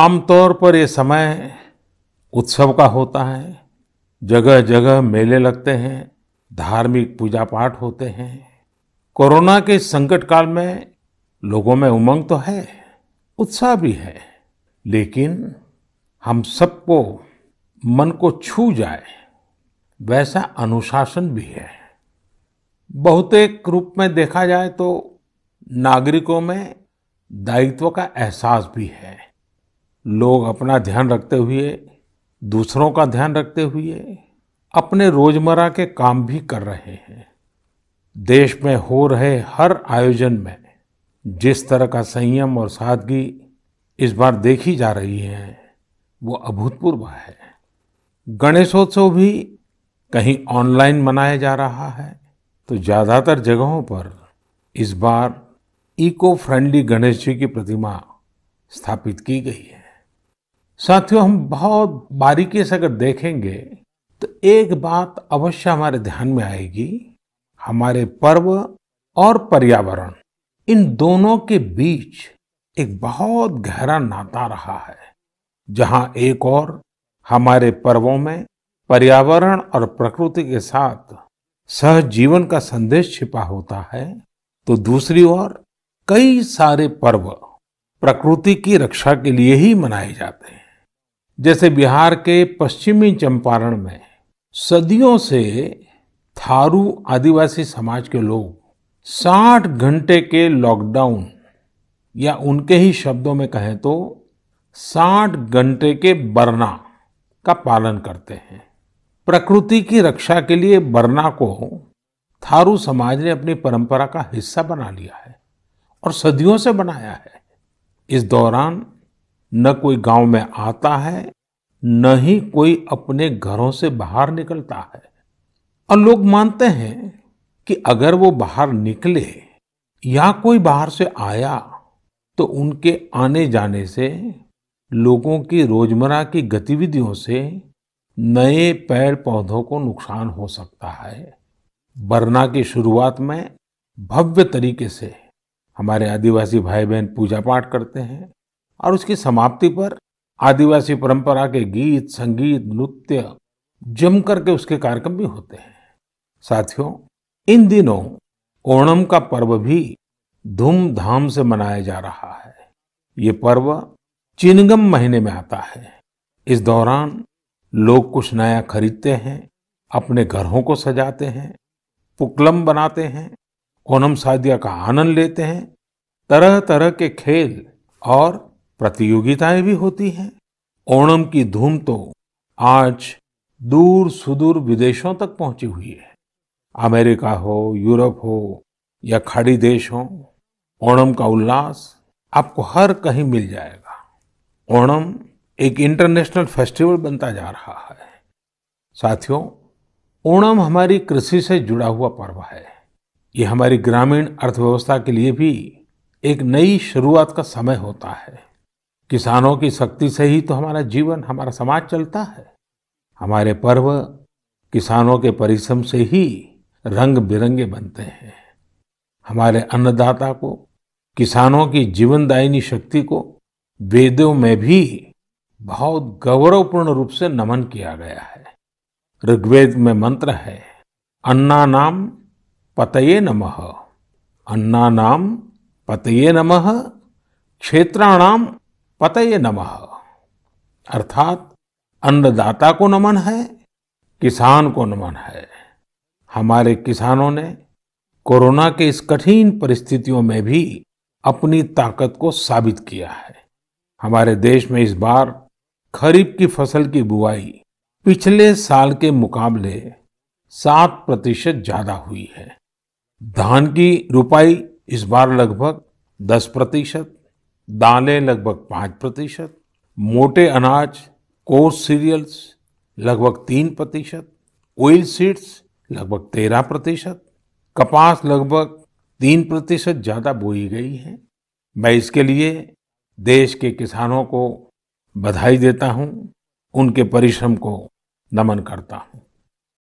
आमतौर पर ये समय उत्सव का होता है जगह जगह मेले लगते हैं धार्मिक पूजा पाठ होते हैं कोरोना के संकट काल में लोगों में उमंग तो है उत्साह भी है लेकिन हम सबको मन को छू जाए वैसा अनुशासन भी है बहुतेक रूप में देखा जाए तो नागरिकों में दायित्व का एहसास भी है लोग अपना ध्यान रखते हुए दूसरों का ध्यान रखते हुए अपने रोजमर्रा के काम भी कर रहे हैं देश में हो रहे हर आयोजन में जिस तरह का संयम और सादगी इस बार देखी जा रही है वो अभूतपूर्व है गणेशोत्सव भी कहीं ऑनलाइन मनाया जा रहा है तो ज़्यादातर जगहों पर इस बार इको फ्रेंडली गणेश जी की प्रतिमा स्थापित की गई है साथियों हम बहुत बारीकी से अगर देखेंगे तो एक बात अवश्य हमारे ध्यान में आएगी हमारे पर्व और पर्यावरण इन दोनों के बीच एक बहुत गहरा नाता रहा है जहां एक और हमारे पर्वों में पर्यावरण और प्रकृति के साथ सहजीवन का संदेश छिपा होता है तो दूसरी ओर कई सारे पर्व प्रकृति की रक्षा के लिए ही मनाए जाते हैं जैसे बिहार के पश्चिमी चंपारण में सदियों से थारू आदिवासी समाज के लोग 60 घंटे के लॉकडाउन या उनके ही शब्दों में कहें तो 60 घंटे के बरना का पालन करते हैं प्रकृति की रक्षा के लिए बरना को थारू समाज ने अपनी परंपरा का हिस्सा बना लिया है और सदियों से बनाया है इस दौरान न कोई गांव में आता है न ही कोई अपने घरों से बाहर निकलता है और लोग मानते हैं कि अगर वो बाहर निकले या कोई बाहर से आया तो उनके आने जाने से लोगों की रोजमर्रा की गतिविधियों से नए पेड़ पौधों को नुकसान हो सकता है बरना की शुरुआत में भव्य तरीके से हमारे आदिवासी भाई बहन पूजा पाठ करते हैं और उसकी समाप्ति पर आदिवासी परंपरा के गीत संगीत नृत्य जम करके उसके कार्यक्रम भी होते हैं साथियों इन दिनों ओणम का पर्व भी धूमधाम से मनाया जा रहा है ये पर्व चिनगम महीने में आता है इस दौरान लोग कुछ नया खरीदते हैं अपने घरों को सजाते हैं पुकलम बनाते हैं ओनम सादिया का आनंद लेते हैं तरह तरह के खेल और प्रतियोगिताएं भी होती हैं ओणम की धूम तो आज दूर सुदूर विदेशों तक पहुंची हुई है अमेरिका हो यूरोप हो या खाड़ी देश हो ओणम का उल्लास आपको हर कहीं मिल जाएगा ओणम एक इंटरनेशनल फेस्टिवल बनता जा रहा है साथियों ओणम हमारी कृषि से जुड़ा हुआ पर्व है ये हमारी ग्रामीण अर्थव्यवस्था के लिए भी एक नई शुरुआत का समय होता है किसानों की शक्ति से ही तो हमारा जीवन हमारा समाज चलता है हमारे पर्व किसानों के परिश्रम से ही रंग बिरंगे बनते हैं हमारे अन्नदाता को किसानों की जीवनदायिनी शक्ति को वेदों में भी बहुत गौरवपूर्ण रूप से नमन किया गया है ऋग्वेद में मंत्र है अन्ना नाम पतये नमः अन्ना नाम पतये नमः क्षेत्राणाम पतये नमः अर्थात अन्नदाता को नमन है किसान को नमन है हमारे किसानों ने कोरोना के इस कठिन परिस्थितियों में भी अपनी ताकत को साबित किया है हमारे देश में इस बार खरीफ की फसल की बुआई पिछले साल के मुकाबले सात प्रतिशत ज्यादा हुई है धान की रुपाई इस बार लगभग दस प्रतिशत दालें लगभग पाँच प्रतिशत मोटे अनाज कोर्स सीरियल्स लगभग तीन प्रतिशत ऑयल सीड्स लगभग तेरह प्रतिशत कपास लगभग तीन प्रतिशत ज़्यादा बोई गई है मैं इसके लिए देश के किसानों को बधाई देता हूँ उनके परिश्रम को नमन करता हूँ